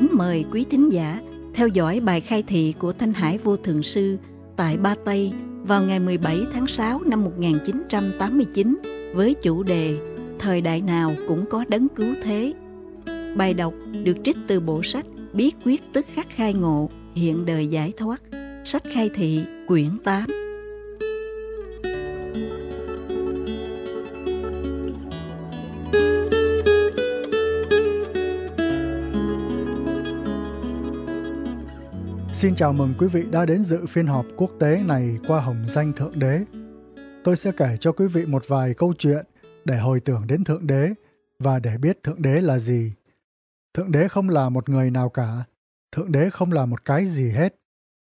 kính mời quý thính giả theo dõi bài khai thị của Thanh Hải Vô Thượng Sư tại Ba Tây vào ngày 17 tháng 6 năm 1989 với chủ đề Thời đại nào cũng có đấng cứu thế. Bài đọc được trích từ bộ sách Bí quyết tức khắc khai ngộ, hiện đời giải thoát, sách khai thị, quyển 8. Xin chào mừng quý vị đã đến dự phiên họp quốc tế này qua Hồng Danh Thượng Đế. Tôi sẽ kể cho quý vị một vài câu chuyện để hồi tưởng đến Thượng Đế và để biết Thượng Đế là gì. Thượng Đế không là một người nào cả, Thượng Đế không là một cái gì hết.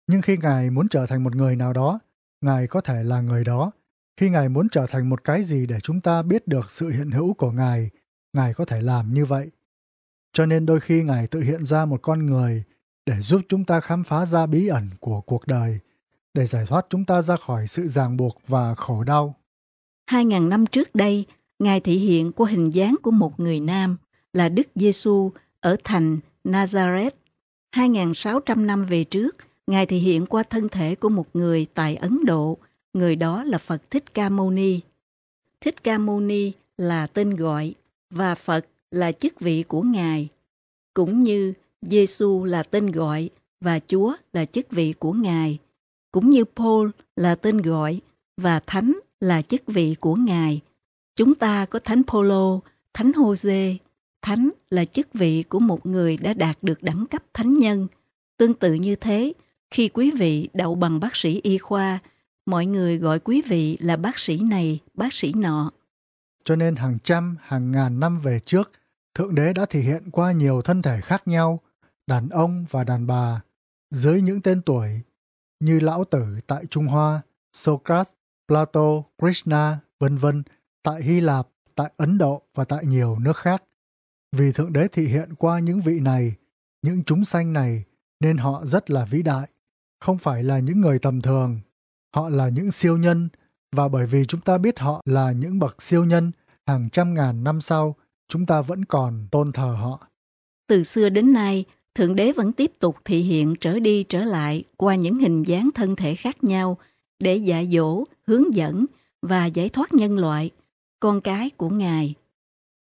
Nhưng khi Ngài muốn trở thành một người nào đó, Ngài có thể là người đó. Khi Ngài muốn trở thành một cái gì để chúng ta biết được sự hiện hữu của Ngài, Ngài có thể làm như vậy. Cho nên đôi khi Ngài tự hiện ra một con người, để giúp chúng ta khám phá ra bí ẩn của cuộc đời, để giải thoát chúng ta ra khỏi sự ràng buộc và khổ đau. Hai ngàn năm trước đây, Ngài thể hiện qua hình dáng của một người nam là Đức Giêsu ở thành Nazareth. 2.600 năm về trước, Ngài thể hiện qua thân thể của một người tại Ấn Độ, người đó là Phật Thích Ca Mâu Ni. Thích Ca Mâu Ni là tên gọi và Phật là chức vị của Ngài. Cũng như Giêsu là tên gọi và Chúa là chức vị của Ngài, cũng như Paul là tên gọi và Thánh là chức vị của Ngài. Chúng ta có Thánh Polo, Thánh Jose, Thánh là chức vị của một người đã đạt được đẳng cấp thánh nhân. Tương tự như thế, khi quý vị đậu bằng bác sĩ y khoa, mọi người gọi quý vị là bác sĩ này, bác sĩ nọ. Cho nên hàng trăm, hàng ngàn năm về trước, Thượng Đế đã thể hiện qua nhiều thân thể khác nhau – đàn ông và đàn bà dưới những tên tuổi như Lão Tử tại Trung Hoa, Socrates, Plato, Krishna, vân vân tại Hy Lạp, tại Ấn Độ và tại nhiều nước khác. Vì Thượng Đế thị hiện qua những vị này, những chúng sanh này nên họ rất là vĩ đại, không phải là những người tầm thường. Họ là những siêu nhân và bởi vì chúng ta biết họ là những bậc siêu nhân, hàng trăm ngàn năm sau chúng ta vẫn còn tôn thờ họ. Từ xưa đến nay, Thượng Đế vẫn tiếp tục thị hiện trở đi trở lại qua những hình dáng thân thể khác nhau để dạy dỗ, hướng dẫn và giải thoát nhân loại, con cái của Ngài.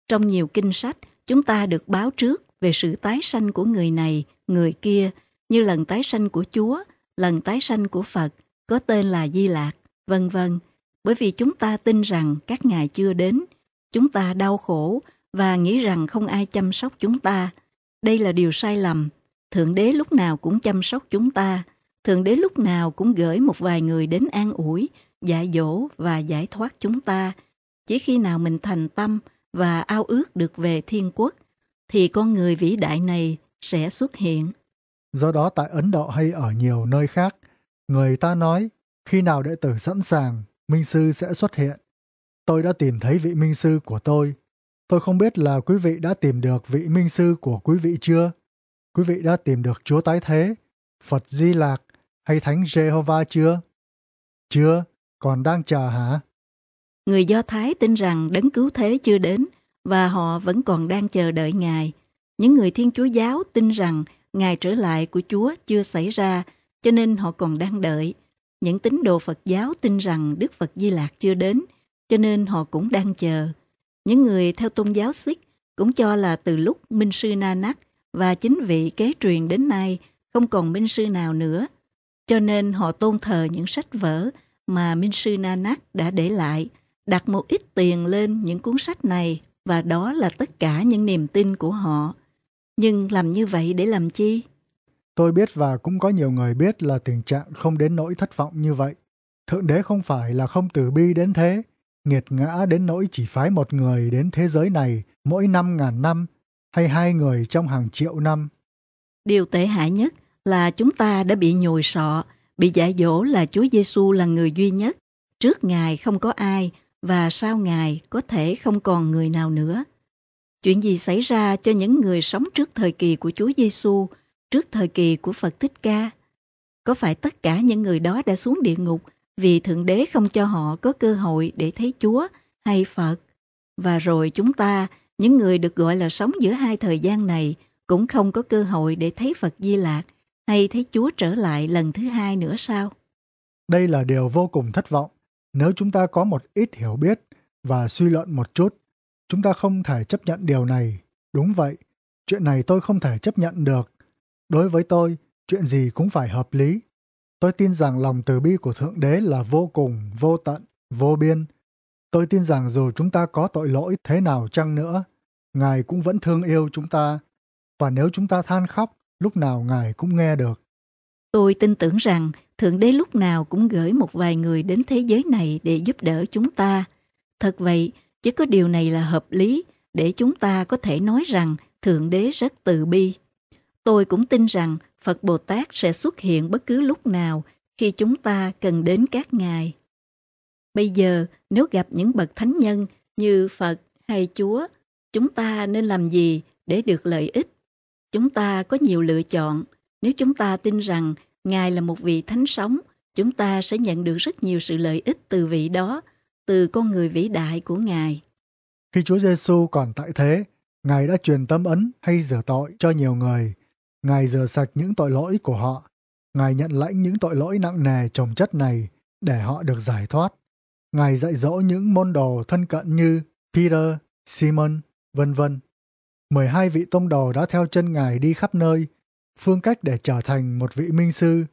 Trong nhiều kinh sách, chúng ta được báo trước về sự tái sanh của người này, người kia, như lần tái sanh của Chúa, lần tái sanh của Phật, có tên là Di Lạc, vân vân. Bởi vì chúng ta tin rằng các ngài chưa đến, chúng ta đau khổ và nghĩ rằng không ai chăm sóc chúng ta, đây là điều sai lầm. Thượng đế lúc nào cũng chăm sóc chúng ta. Thượng đế lúc nào cũng gửi một vài người đến an ủi, dạy dỗ và giải thoát chúng ta. Chỉ khi nào mình thành tâm và ao ước được về thiên quốc, thì con người vĩ đại này sẽ xuất hiện. Do đó tại Ấn Độ hay ở nhiều nơi khác, người ta nói khi nào đệ tử sẵn sàng, Minh Sư sẽ xuất hiện. Tôi đã tìm thấy vị Minh Sư của tôi Tôi không biết là quý vị đã tìm được vị minh sư của quý vị chưa? Quý vị đã tìm được Chúa Tái Thế, Phật Di Lạc hay Thánh Jehovah chưa? Chưa, còn đang chờ hả? Người Do Thái tin rằng đấng cứu thế chưa đến và họ vẫn còn đang chờ đợi Ngài. Những người Thiên Chúa giáo tin rằng Ngài trở lại của Chúa chưa xảy ra, cho nên họ còn đang đợi. Những tín đồ Phật giáo tin rằng Đức Phật Di Lạc chưa đến, cho nên họ cũng đang chờ. Những người theo tôn giáo Sikh cũng cho là từ lúc Minh sư Nanak và chính vị kế truyền đến nay không còn Minh sư nào nữa, cho nên họ tôn thờ những sách vở mà Minh sư Nanak đã để lại, đặt một ít tiền lên những cuốn sách này và đó là tất cả những niềm tin của họ. Nhưng làm như vậy để làm chi? Tôi biết và cũng có nhiều người biết là tình trạng không đến nỗi thất vọng như vậy. Thượng đế không phải là không từ bi đến thế, nghiệt ngã đến nỗi chỉ phái một người đến thế giới này mỗi năm ngàn năm hay hai người trong hàng triệu năm. Điều tệ hại nhất là chúng ta đã bị nhồi sọ, bị dạy dỗ là Chúa Giêsu là người duy nhất. Trước Ngài không có ai và sau Ngài có thể không còn người nào nữa. Chuyện gì xảy ra cho những người sống trước thời kỳ của Chúa Giêsu, trước thời kỳ của Phật Thích Ca? Có phải tất cả những người đó đã xuống địa ngục vì Thượng Đế không cho họ có cơ hội để thấy Chúa hay Phật. Và rồi chúng ta, những người được gọi là sống giữa hai thời gian này, cũng không có cơ hội để thấy Phật Di Lạc hay thấy Chúa trở lại lần thứ hai nữa sao? Đây là điều vô cùng thất vọng. Nếu chúng ta có một ít hiểu biết và suy luận một chút, chúng ta không thể chấp nhận điều này. Đúng vậy, chuyện này tôi không thể chấp nhận được. Đối với tôi, chuyện gì cũng phải hợp lý, Tôi tin rằng lòng từ bi của Thượng Đế là vô cùng, vô tận, vô biên. Tôi tin rằng dù chúng ta có tội lỗi thế nào chăng nữa, Ngài cũng vẫn thương yêu chúng ta. Và nếu chúng ta than khóc, lúc nào Ngài cũng nghe được. Tôi tin tưởng rằng Thượng Đế lúc nào cũng gửi một vài người đến thế giới này để giúp đỡ chúng ta. Thật vậy, chỉ có điều này là hợp lý để chúng ta có thể nói rằng Thượng Đế rất từ bi. Tôi cũng tin rằng Phật Bồ Tát sẽ xuất hiện bất cứ lúc nào khi chúng ta cần đến các ngài. Bây giờ, nếu gặp những bậc thánh nhân như Phật hay Chúa, chúng ta nên làm gì để được lợi ích? Chúng ta có nhiều lựa chọn. Nếu chúng ta tin rằng Ngài là một vị thánh sống, chúng ta sẽ nhận được rất nhiều sự lợi ích từ vị đó, từ con người vĩ đại của Ngài. Khi Chúa Giêsu còn tại thế, Ngài đã truyền tâm ấn hay rửa tội cho nhiều người – Ngài rửa sạch những tội lỗi của họ. Ngài nhận lãnh những tội lỗi nặng nề trồng chất này để họ được giải thoát. Ngài dạy dỗ những môn đồ thân cận như Peter, Simon, vân vân. 12 vị tông đồ đã theo chân Ngài đi khắp nơi, phương cách để trở thành một vị minh sư.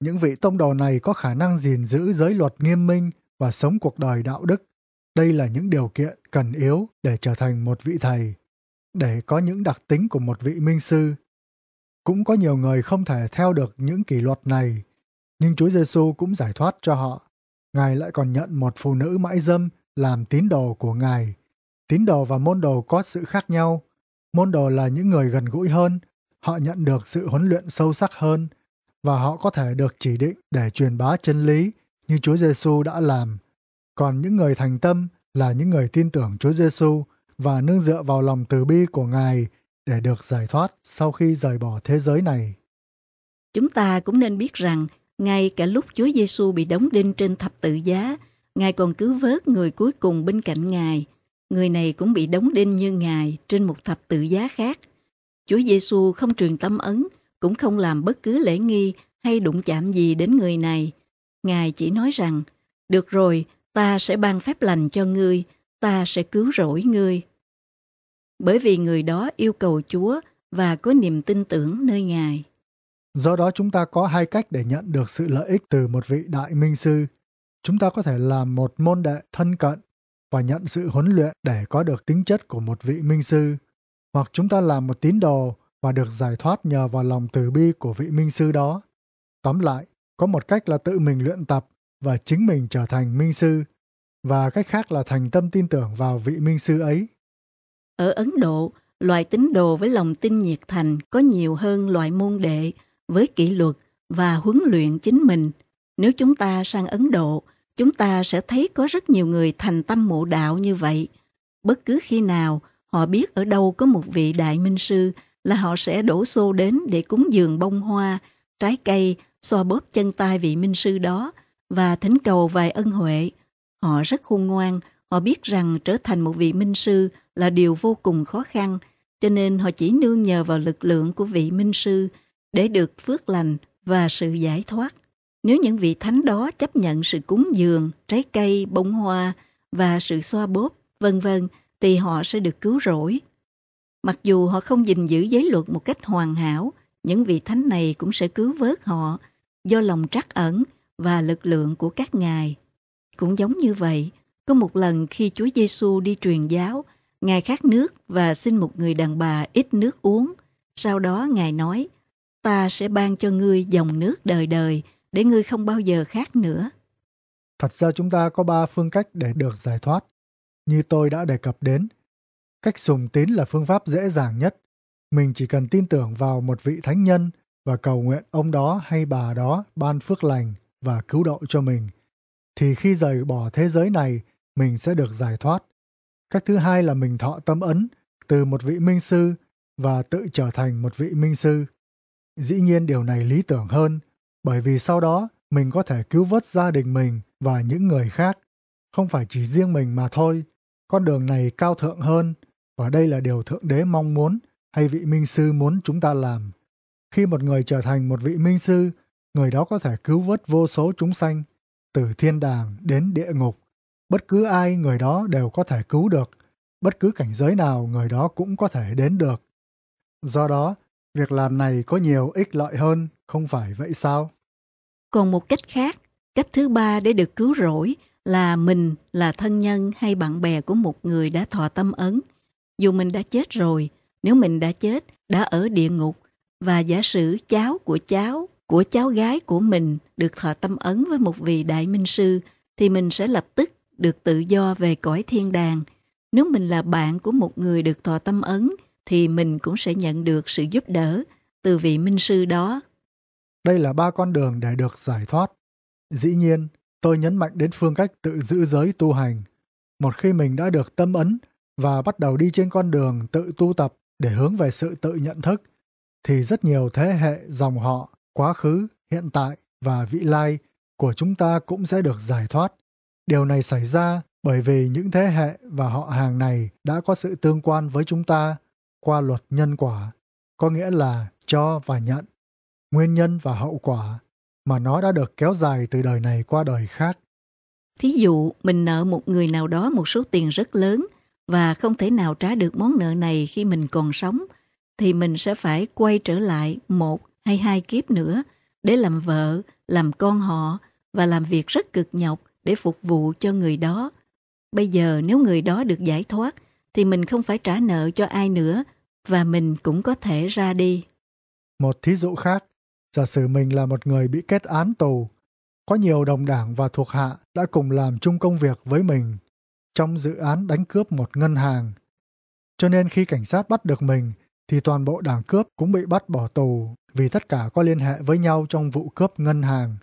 Những vị tông đồ này có khả năng gìn giữ giới luật nghiêm minh và sống cuộc đời đạo đức. Đây là những điều kiện cần yếu để trở thành một vị thầy. Để có những đặc tính của một vị minh sư, cũng có nhiều người không thể theo được những kỷ luật này, nhưng Chúa Giêsu cũng giải thoát cho họ. Ngài lại còn nhận một phụ nữ mãi dâm làm tín đồ của Ngài. Tín đồ và môn đồ có sự khác nhau. Môn đồ là những người gần gũi hơn, họ nhận được sự huấn luyện sâu sắc hơn và họ có thể được chỉ định để truyền bá chân lý như Chúa Giêsu đã làm. Còn những người thành tâm là những người tin tưởng Chúa Giêsu và nương dựa vào lòng từ bi của Ngài để được giải thoát sau khi rời bỏ thế giới này. Chúng ta cũng nên biết rằng, ngay cả lúc Chúa Giêsu bị đóng đinh trên thập tự giá, Ngài còn cứu vớt người cuối cùng bên cạnh Ngài. Người này cũng bị đóng đinh như Ngài trên một thập tự giá khác. Chúa Giêsu không truyền tâm ấn, cũng không làm bất cứ lễ nghi hay đụng chạm gì đến người này. Ngài chỉ nói rằng, được rồi, ta sẽ ban phép lành cho ngươi, ta sẽ cứu rỗi ngươi bởi vì người đó yêu cầu Chúa và có niềm tin tưởng nơi Ngài. Do đó chúng ta có hai cách để nhận được sự lợi ích từ một vị đại minh sư. Chúng ta có thể làm một môn đệ thân cận và nhận sự huấn luyện để có được tính chất của một vị minh sư, hoặc chúng ta làm một tín đồ và được giải thoát nhờ vào lòng từ bi của vị minh sư đó. Tóm lại, có một cách là tự mình luyện tập và chính mình trở thành minh sư, và cách khác là thành tâm tin tưởng vào vị minh sư ấy ở Ấn Độ, loại tín đồ với lòng tin nhiệt thành có nhiều hơn loại môn đệ với kỷ luật và huấn luyện chính mình. Nếu chúng ta sang Ấn Độ, chúng ta sẽ thấy có rất nhiều người thành tâm mộ đạo như vậy. Bất cứ khi nào họ biết ở đâu có một vị đại minh sư là họ sẽ đổ xô đến để cúng dường bông hoa, trái cây, xoa bóp chân tay vị minh sư đó và thỉnh cầu vài ân huệ. Họ rất khôn ngoan, họ biết rằng trở thành một vị minh sư là điều vô cùng khó khăn, cho nên họ chỉ nương nhờ vào lực lượng của vị minh sư để được phước lành và sự giải thoát. Nếu những vị thánh đó chấp nhận sự cúng dường, trái cây, bông hoa và sự xoa bóp, vân vân thì họ sẽ được cứu rỗi. Mặc dù họ không gìn giữ giới luật một cách hoàn hảo, những vị thánh này cũng sẽ cứu vớt họ do lòng trắc ẩn và lực lượng của các ngài. Cũng giống như vậy, có một lần khi Chúa Giêsu đi truyền giáo, Ngài khát nước và xin một người đàn bà ít nước uống. Sau đó Ngài nói, ta sẽ ban cho ngươi dòng nước đời đời để ngươi không bao giờ khát nữa. Thật ra chúng ta có ba phương cách để được giải thoát. Như tôi đã đề cập đến, cách sùng tín là phương pháp dễ dàng nhất. Mình chỉ cần tin tưởng vào một vị thánh nhân và cầu nguyện ông đó hay bà đó ban phước lành và cứu độ cho mình. Thì khi rời bỏ thế giới này, mình sẽ được giải thoát Cách thứ hai là mình thọ tâm ấn từ một vị minh sư và tự trở thành một vị minh sư. Dĩ nhiên điều này lý tưởng hơn, bởi vì sau đó mình có thể cứu vớt gia đình mình và những người khác, không phải chỉ riêng mình mà thôi. Con đường này cao thượng hơn, và đây là điều Thượng Đế mong muốn hay vị minh sư muốn chúng ta làm. Khi một người trở thành một vị minh sư, người đó có thể cứu vớt vô số chúng sanh, từ thiên đàng đến địa ngục bất cứ ai người đó đều có thể cứu được, bất cứ cảnh giới nào người đó cũng có thể đến được. Do đó, việc làm này có nhiều ích lợi hơn, không phải vậy sao? Còn một cách khác, cách thứ ba để được cứu rỗi là mình là thân nhân hay bạn bè của một người đã thọ tâm ấn. Dù mình đã chết rồi, nếu mình đã chết, đã ở địa ngục, và giả sử cháu của cháu, của cháu gái của mình được thọ tâm ấn với một vị đại minh sư, thì mình sẽ lập tức được tự do về cõi thiên đàng. Nếu mình là bạn của một người được thọ tâm ấn, thì mình cũng sẽ nhận được sự giúp đỡ từ vị minh sư đó. Đây là ba con đường để được giải thoát. Dĩ nhiên, tôi nhấn mạnh đến phương cách tự giữ giới tu hành. Một khi mình đã được tâm ấn và bắt đầu đi trên con đường tự tu tập để hướng về sự tự nhận thức, thì rất nhiều thế hệ dòng họ, quá khứ, hiện tại và vị lai của chúng ta cũng sẽ được giải thoát Điều này xảy ra bởi vì những thế hệ và họ hàng này đã có sự tương quan với chúng ta qua luật nhân quả, có nghĩa là cho và nhận, nguyên nhân và hậu quả mà nó đã được kéo dài từ đời này qua đời khác. Thí dụ, mình nợ một người nào đó một số tiền rất lớn và không thể nào trả được món nợ này khi mình còn sống, thì mình sẽ phải quay trở lại một hay hai kiếp nữa để làm vợ, làm con họ và làm việc rất cực nhọc – để phục vụ cho người đó. Bây giờ nếu người đó được giải thoát thì mình không phải trả nợ cho ai nữa và mình cũng có thể ra đi. Một thí dụ khác, giả sử mình là một người bị kết án tù, có nhiều đồng đảng và thuộc hạ đã cùng làm chung công việc với mình trong dự án đánh cướp một ngân hàng. Cho nên khi cảnh sát bắt được mình thì toàn bộ đảng cướp cũng bị bắt bỏ tù vì tất cả có liên hệ với nhau trong vụ cướp ngân hàng.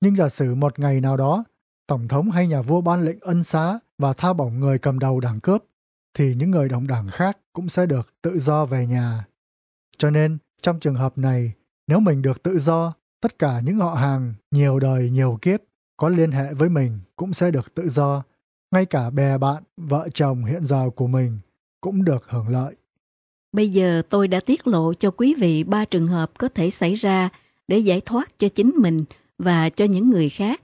Nhưng giả sử một ngày nào đó tổng thống hay nhà vua ban lệnh ân xá và tha bổng người cầm đầu đảng cướp, thì những người đồng đảng khác cũng sẽ được tự do về nhà. Cho nên, trong trường hợp này, nếu mình được tự do, tất cả những họ hàng nhiều đời nhiều kiếp có liên hệ với mình cũng sẽ được tự do, ngay cả bè bạn, vợ chồng hiện giờ của mình cũng được hưởng lợi. Bây giờ tôi đã tiết lộ cho quý vị ba trường hợp có thể xảy ra để giải thoát cho chính mình và cho những người khác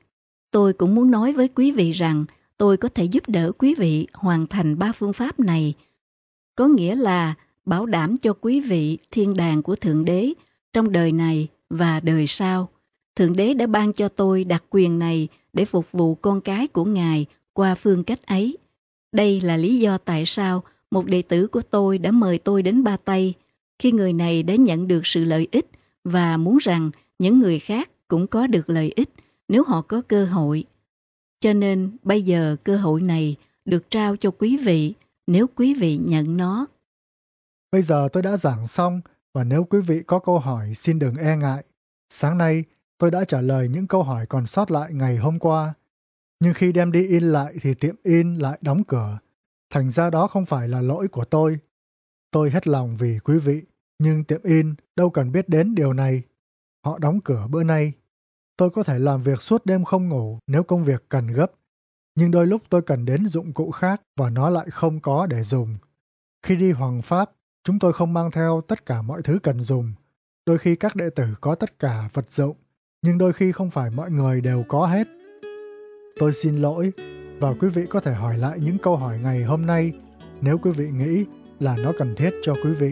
Tôi cũng muốn nói với quý vị rằng tôi có thể giúp đỡ quý vị hoàn thành ba phương pháp này. Có nghĩa là bảo đảm cho quý vị thiên đàng của Thượng Đế trong đời này và đời sau. Thượng Đế đã ban cho tôi đặc quyền này để phục vụ con cái của Ngài qua phương cách ấy. Đây là lý do tại sao một đệ tử của tôi đã mời tôi đến Ba Tây khi người này đã nhận được sự lợi ích và muốn rằng những người khác cũng có được lợi ích nếu họ có cơ hội. Cho nên bây giờ cơ hội này được trao cho quý vị nếu quý vị nhận nó. Bây giờ tôi đã giảng xong và nếu quý vị có câu hỏi xin đừng e ngại. Sáng nay tôi đã trả lời những câu hỏi còn sót lại ngày hôm qua. Nhưng khi đem đi in lại thì tiệm in lại đóng cửa. Thành ra đó không phải là lỗi của tôi. Tôi hết lòng vì quý vị, nhưng tiệm in đâu cần biết đến điều này. Họ đóng cửa bữa nay Tôi có thể làm việc suốt đêm không ngủ nếu công việc cần gấp. Nhưng đôi lúc tôi cần đến dụng cụ khác và nó lại không có để dùng. Khi đi Hoàng Pháp, chúng tôi không mang theo tất cả mọi thứ cần dùng. Đôi khi các đệ tử có tất cả vật dụng, nhưng đôi khi không phải mọi người đều có hết. Tôi xin lỗi và quý vị có thể hỏi lại những câu hỏi ngày hôm nay nếu quý vị nghĩ là nó cần thiết cho quý vị.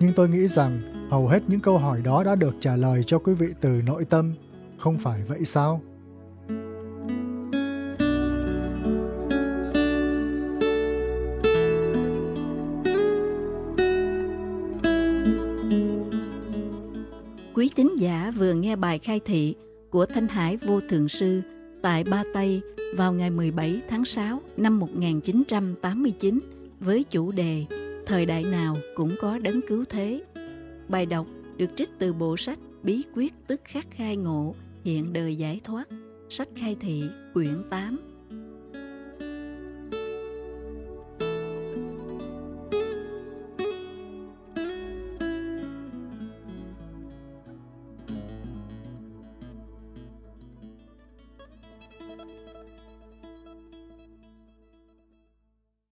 Nhưng tôi nghĩ rằng hầu hết những câu hỏi đó đã được trả lời cho quý vị từ nội tâm không phải vậy sao? Quý tín giả vừa nghe bài khai thị của Thanh Hải Vô Thượng Sư tại Ba Tây vào ngày 17 tháng 6 năm 1989 với chủ đề Thời đại nào cũng có đấng cứu thế. Bài đọc được trích từ bộ sách Bí quyết tức khắc khai ngộ Hiện đời giải thoát, sách khai thị, quyển 8,